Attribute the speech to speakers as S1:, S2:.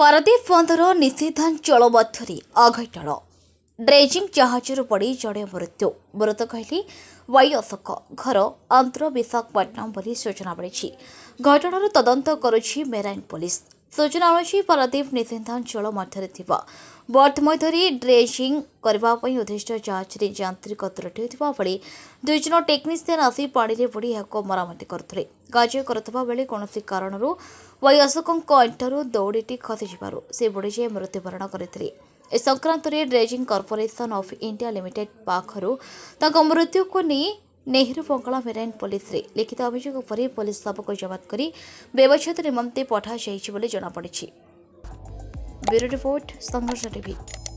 S1: ପାରାଦ୍ୱୀପ ବନ୍ଦର ନିଷିଦ୍ଧାଞ୍ଚଳ ମଧ୍ୟରେ ଅଘଟଣ ଡ୍ରେଜିଂ ଜାହାଜରୁ ପଡ଼ି ଜଣେ ମୃତ୍ୟୁ ମୃତ କହିଲେ ୱାଇ ଅଶୋକ ଘର ଆନ୍ଧ୍ର ବିଶାଖପାଟନମ୍ ବୋଲି ସୂଚନା ମିଳିଛି ଘଟଣାର ତଦନ୍ତ କରୁଛି ମେରାଇନ୍ ପୋଲିସ୍ ସୂଚନା ଅନୁଯାୟୀ ପାରାଦୀପ ନିଷେଧାଞ୍ଚଳ ମଧ୍ୟରେ ଥିବା ବର୍ଥ ମଧ୍ୟରେ ଡ୍ରେସିଂ କରିବା ପାଇଁ ଉଦ୍ଦିଷ୍ଟ ଜାହାଜରେ ଯାନ୍ତ୍ରିକ ତ୍ରୁଟି ହୋଇଥିବା ବେଳେ ଦୁଇଜଣ ଟେକ୍ନିସିଆନ୍ ଆସି ପାଣିରେ ବୁଡ଼ି ଏହାକୁ ମରାମତି କରୁଥିଲେ କାର୍ଯ୍ୟ କରୁଥିବା ବେଳେ କୌଣସି କାରଣରୁ ବୟସ୍କଙ୍କ ଅଣ୍ଟାରୁ ଦୌଡ଼ିଟି ଖସିଯିବାରୁ ସେ ବୁଡ଼ିଯାଇ ମୃତ୍ୟୁବରଣ କରିଥିଲେ ଏ ସଂକ୍ରାନ୍ତରେ dredging corporation of India limited ପାଖରୁ ତାଙ୍କ ମୃତ୍ୟୁକୁ ନେଇ ନେହେରୁ ବଙ୍ଗଳା ଭେରାଇନ୍ ପୋଲିସରେ ଲିଖିତ ଅଭିଯୋଗ ପରେ ପୋଲିସ ଶବକୁ ଜବତ କରି ବ୍ୟବଚ୍ଛେଦ ନିମନ୍ତେ ପଠାଯାଇଛି ବୋଲି ଜଣାପଡ଼ିଛି ବ୍ୟୁରୋ ରିପୋର୍ଟ ସଂଘର୍ଷ ଟିଭି